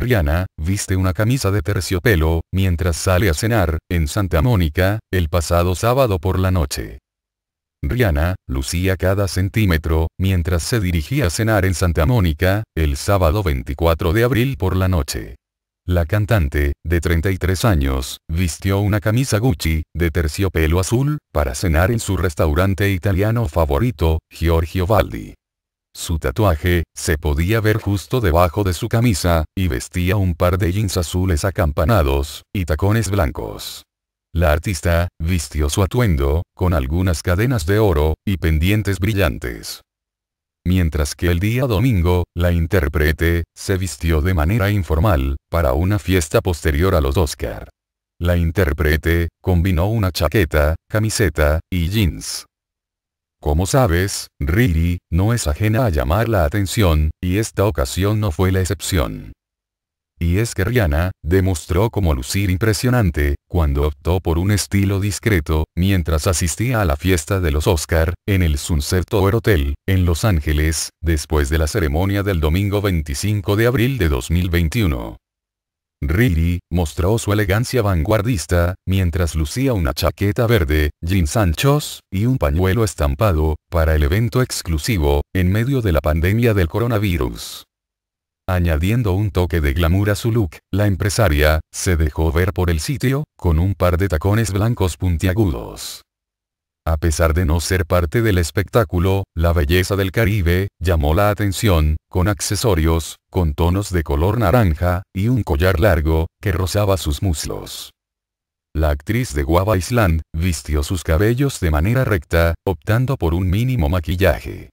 Rihanna, viste una camisa de terciopelo, mientras sale a cenar, en Santa Mónica, el pasado sábado por la noche. Rihanna, lucía cada centímetro, mientras se dirigía a cenar en Santa Mónica, el sábado 24 de abril por la noche. La cantante, de 33 años, vistió una camisa Gucci, de terciopelo azul, para cenar en su restaurante italiano favorito, Giorgio Valdi. Su tatuaje, se podía ver justo debajo de su camisa, y vestía un par de jeans azules acampanados, y tacones blancos. La artista, vistió su atuendo, con algunas cadenas de oro, y pendientes brillantes. Mientras que el día domingo, la intérprete, se vistió de manera informal, para una fiesta posterior a los Oscar. La intérprete, combinó una chaqueta, camiseta, y jeans. Como sabes, Riri, no es ajena a llamar la atención, y esta ocasión no fue la excepción. Y es que Rihanna, demostró como lucir impresionante, cuando optó por un estilo discreto, mientras asistía a la fiesta de los Oscar, en el Sunset Tower Hotel, en Los Ángeles, después de la ceremonia del domingo 25 de abril de 2021. Riri, mostró su elegancia vanguardista, mientras lucía una chaqueta verde, jeans anchos, y un pañuelo estampado, para el evento exclusivo, en medio de la pandemia del coronavirus. Añadiendo un toque de glamour a su look, la empresaria, se dejó ver por el sitio, con un par de tacones blancos puntiagudos. A pesar de no ser parte del espectáculo, la belleza del Caribe llamó la atención, con accesorios, con tonos de color naranja, y un collar largo, que rozaba sus muslos. La actriz de Guava Island vistió sus cabellos de manera recta, optando por un mínimo maquillaje.